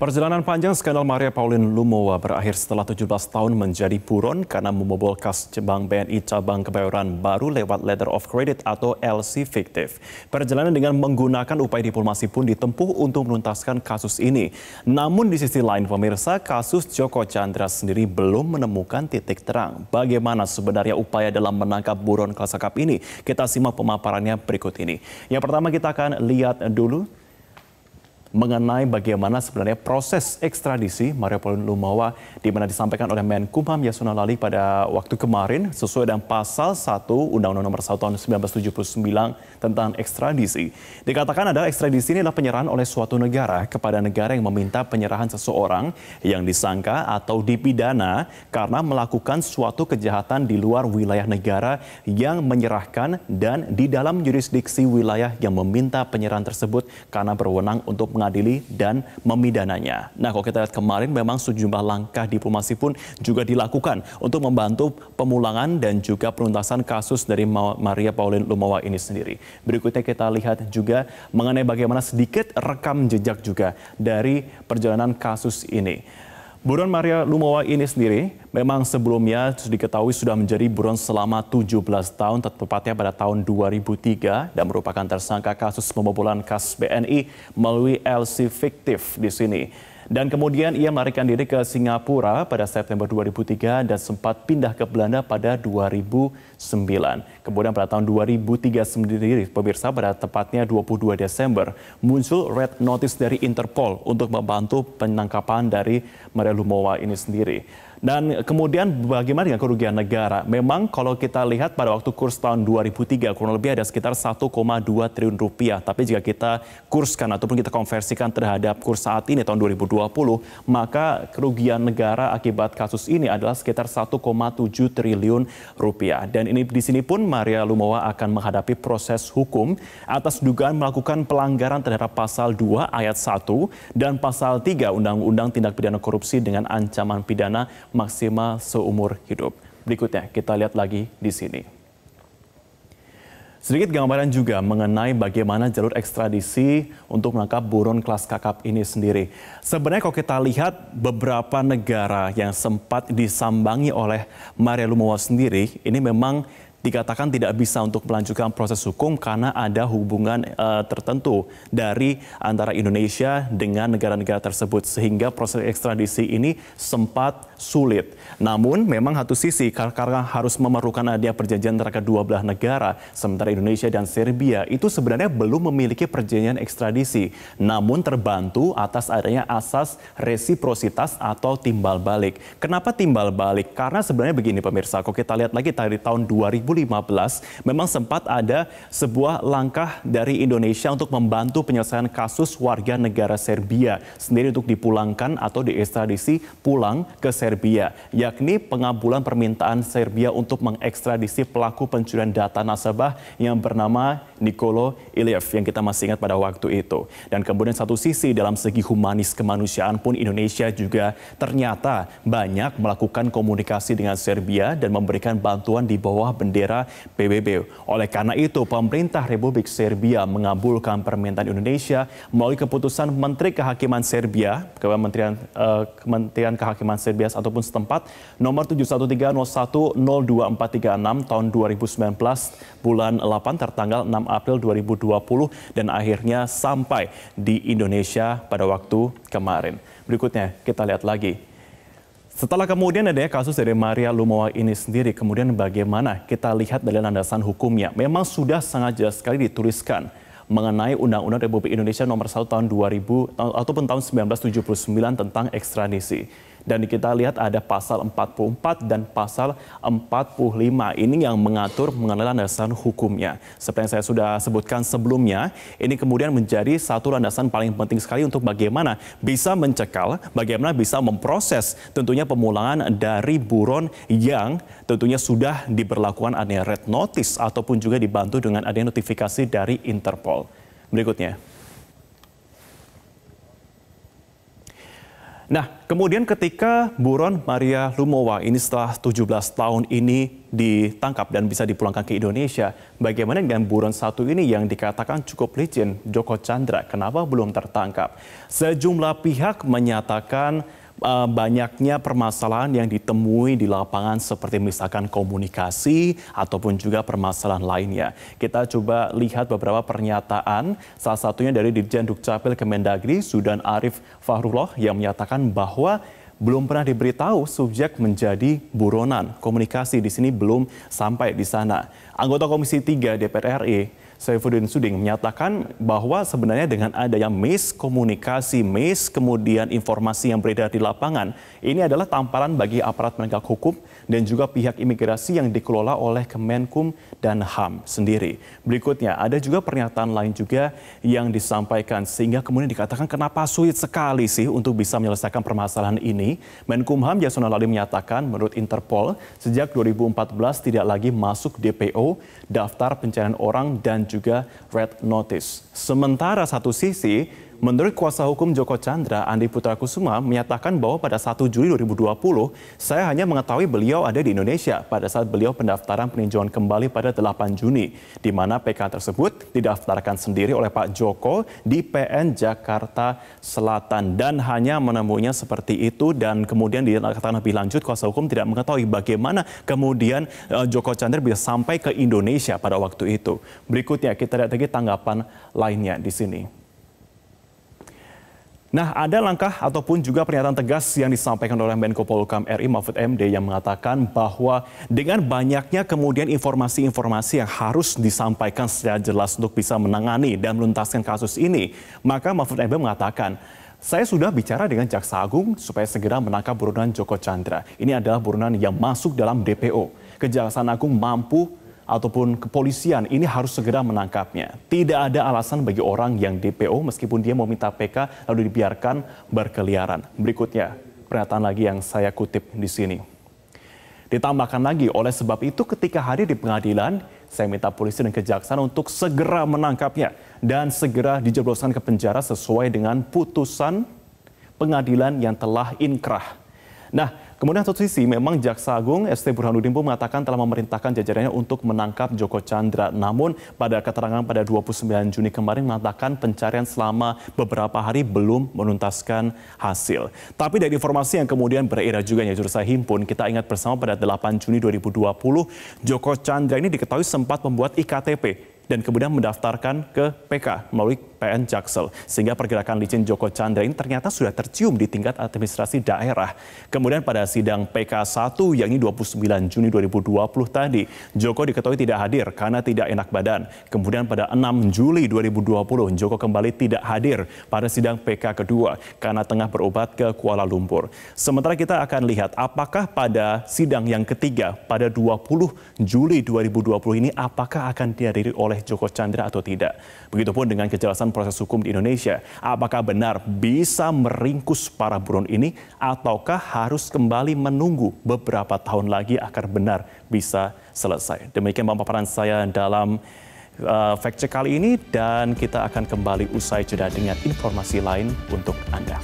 Perjalanan panjang skandal Maria Pauline Lumowa berakhir setelah 17 tahun menjadi buron karena membobol kas cabang BNI cabang Kebayoran Baru lewat letter of credit atau LC fiktif. Perjalanan dengan menggunakan upaya diplomasi pun ditempuh untuk menuntaskan kasus ini. Namun di sisi lain pemirsa, kasus Joko Chandra sendiri belum menemukan titik terang. Bagaimana sebenarnya upaya dalam menangkap buron kelas kap ini? Kita simak pemaparannya berikut ini. Yang pertama kita akan lihat dulu mengenai bagaimana sebenarnya proses ekstradisi Mario Lumawa di mana disampaikan oleh Menkumham Yasona Lali pada waktu kemarin sesuai dengan pasal 1 Undang-Undang Nomor 1 tahun 1979 tentang ekstradisi. Dikatakan adalah ekstradisi ini adalah penyerahan oleh suatu negara kepada negara yang meminta penyerahan seseorang yang disangka atau dipidana karena melakukan suatu kejahatan di luar wilayah negara yang menyerahkan dan di dalam jurisdiksi wilayah yang meminta penyerahan tersebut karena berwenang untuk mengadili dan memidananya. Nah kalau kita lihat kemarin memang sejumlah langkah diplomasi pun juga dilakukan untuk membantu pemulangan dan juga penuntasan kasus dari Maria Pauline Lumowa ini sendiri. Berikutnya kita lihat juga mengenai bagaimana sedikit rekam jejak juga dari perjalanan kasus ini. Buron Maria Lumowa ini sendiri memang sebelumnya diketahui sudah menjadi buron selama 17 tahun, tepatnya pada tahun 2003 dan merupakan tersangka kasus pembobolan kas BNI melalui LC fiktif di sini. Dan kemudian ia melarikan diri ke Singapura pada September 2003 dan sempat pindah ke Belanda pada 2009. Kemudian pada tahun 2003 sendiri, pemirsa pada tepatnya 22 Desember, muncul red notice dari Interpol untuk membantu penangkapan dari Maria Lumowa ini sendiri. Dan kemudian bagaimana dengan kerugian negara? Memang kalau kita lihat pada waktu kurs tahun 2003 kurang lebih ada sekitar 1,2 triliun rupiah. Tapi jika kita kurskan ataupun kita konversikan terhadap kurs saat ini tahun 2020, maka kerugian negara akibat kasus ini adalah sekitar 1,7 triliun rupiah. Dan ini di sini pun Maria Lumowa akan menghadapi proses hukum atas dugaan melakukan pelanggaran terhadap pasal 2 ayat 1 dan pasal 3 Undang-Undang Tindak Pidana Korupsi dengan ancaman pidana maksimal seumur hidup. Berikutnya kita lihat lagi di sini. Sedikit gambaran juga mengenai bagaimana jalur ekstradisi untuk menangkap buron kelas kakap ini sendiri. Sebenarnya kalau kita lihat beberapa negara yang sempat disambangi oleh Maria Lumowa sendiri, ini memang dikatakan tidak bisa untuk melanjutkan proses hukum karena ada hubungan uh, tertentu dari antara Indonesia dengan negara-negara tersebut sehingga proses ekstradisi ini sempat sulit. Namun memang satu sisi karena harus memerlukan adanya perjanjian antara kedua belah negara sementara Indonesia dan Serbia itu sebenarnya belum memiliki perjanjian ekstradisi namun terbantu atas adanya asas resiprositas atau timbal balik. Kenapa timbal balik? Karena sebenarnya begini pemirsa, kalau kita lihat lagi dari tahun 2000 2015 memang sempat ada sebuah langkah dari Indonesia untuk membantu penyelesaian kasus warga negara Serbia sendiri untuk dipulangkan atau diekstradisi pulang ke Serbia, yakni pengabulan permintaan Serbia untuk mengekstradisi pelaku pencurian data nasabah yang bernama Nikolo Ilyev yang kita masih ingat pada waktu itu. Dan kemudian satu sisi dalam segi humanis kemanusiaan pun Indonesia juga ternyata banyak melakukan komunikasi dengan Serbia dan memberikan bantuan di bawah bendera bendera PBB. Oleh karena itu, pemerintah Republik Serbia mengabulkan permintaan Indonesia melalui keputusan Menteri Kehakiman Serbia, Kementerian, eh, Kementerian Kehakiman Serbia ataupun setempat, nomor 713010246 tahun 2019 bulan 8 tertanggal 6 April 2020 dan akhirnya sampai di Indonesia pada waktu kemarin. Berikutnya kita lihat lagi setelah kemudian ada ya kasus dari Maria Lumowa ini sendiri, kemudian bagaimana kita lihat dari landasan hukumnya? Memang sudah sangat jelas sekali dituliskan mengenai Undang-Undang Republik Indonesia Nomor 1 tahun 2000 ataupun tahun 1979 tentang ekstradisi. Dan kita lihat ada pasal 44 dan pasal 45 ini yang mengatur mengenai landasan hukumnya. Seperti yang saya sudah sebutkan sebelumnya, ini kemudian menjadi satu landasan paling penting sekali untuk bagaimana bisa mencekal, bagaimana bisa memproses tentunya pemulangan dari buron yang tentunya sudah diberlakukan adanya red notice ataupun juga dibantu dengan adanya notifikasi dari Interpol. Berikutnya. Nah, kemudian ketika buron Maria Lumowa ini setelah 17 tahun ini ditangkap dan bisa dipulangkan ke Indonesia, bagaimana dengan buron satu ini yang dikatakan cukup licin, Joko Chandra, kenapa belum tertangkap? Sejumlah pihak menyatakan uh, banyaknya permasalahan yang ditemui di lapangan seperti misalkan komunikasi ataupun juga permasalahan lainnya. Kita coba lihat beberapa pernyataan, salah satunya dari Dirjen Dukcapil Kemendagri, Sudan Arif Fahrullah yang menyatakan bahwa belum pernah diberitahu subjek menjadi buronan. Komunikasi di sini belum sampai di sana. Anggota Komisi 3 DPR RI Saifuddin Suding menyatakan bahwa sebenarnya dengan adanya miskomunikasi, mis kemudian informasi yang beredar di lapangan, ini adalah tamparan bagi aparat penegak hukum dan juga pihak imigrasi yang dikelola oleh Kemenkum dan HAM sendiri. Berikutnya ada juga pernyataan lain juga yang disampaikan sehingga kemudian dikatakan kenapa sulit sekali sih untuk bisa menyelesaikan permasalahan ini. Menkumham Yasona Lali menyatakan menurut Interpol sejak 2014 tidak lagi masuk DPO, daftar pencarian orang dan juga red notice. Sementara satu sisi Menurut kuasa hukum Joko Chandra, Andi Putra Kusuma menyatakan bahwa pada 1 Juli 2020, saya hanya mengetahui beliau ada di Indonesia pada saat beliau pendaftaran peninjauan kembali pada 8 Juni, di mana PK tersebut didaftarkan sendiri oleh Pak Joko di PN Jakarta Selatan dan hanya menemunya seperti itu dan kemudian dikatakan lebih lanjut kuasa hukum tidak mengetahui bagaimana kemudian eh, Joko Chandra bisa sampai ke Indonesia pada waktu itu. Berikutnya kita lihat lagi tanggapan lainnya di sini. Nah, ada langkah ataupun juga pernyataan tegas yang disampaikan oleh Menko Polkam RI Mahfud MD yang mengatakan bahwa dengan banyaknya kemudian informasi-informasi yang harus disampaikan secara jelas untuk bisa menangani dan menuntaskan kasus ini, maka Mahfud MD mengatakan, saya sudah bicara dengan Jaksa Agung supaya segera menangkap buronan Joko Chandra. Ini adalah buronan yang masuk dalam DPO. Kejaksaan Agung mampu ataupun kepolisian ini harus segera menangkapnya. Tidak ada alasan bagi orang yang DPO meskipun dia meminta PK lalu dibiarkan berkeliaran. Berikutnya pernyataan lagi yang saya kutip di sini. Ditambahkan lagi, oleh sebab itu ketika hadir di pengadilan, saya minta polisi dan kejaksaan untuk segera menangkapnya dan segera dijebloskan ke penjara sesuai dengan putusan pengadilan yang telah inkrah. Nah, Kemudian satu sisi memang Jaksa Agung ST Burhanuddin pun mengatakan telah memerintahkan jajarannya untuk menangkap Joko Chandra. Namun pada keterangan pada 29 Juni kemarin mengatakan pencarian selama beberapa hari belum menuntaskan hasil. Tapi dari informasi yang kemudian beredar juga ya jurus himpun, kita ingat bersama pada 8 Juni 2020 Joko Chandra ini diketahui sempat membuat IKTP dan kemudian mendaftarkan ke PK melalui PN Jaksel. Sehingga pergerakan licin Joko Chandra ini ternyata sudah tercium di tingkat administrasi daerah. Kemudian pada sidang PK1 ini 29 Juni 2020 tadi, Joko diketahui tidak hadir karena tidak enak badan. Kemudian pada 6 Juli 2020, Joko kembali tidak hadir pada sidang PK kedua karena tengah berobat ke Kuala Lumpur. Sementara kita akan lihat apakah pada sidang yang ketiga pada 20 Juli 2020 ini apakah akan dihadiri oleh Joko Chandra atau tidak. Begitupun dengan kejelasan proses hukum di Indonesia. Apakah benar bisa meringkus para buron ini ataukah harus kembali menunggu beberapa tahun lagi agar benar bisa selesai. Demikian pemaparan saya dalam uh, fact check kali ini dan kita akan kembali usai jeda dengan informasi lain untuk Anda.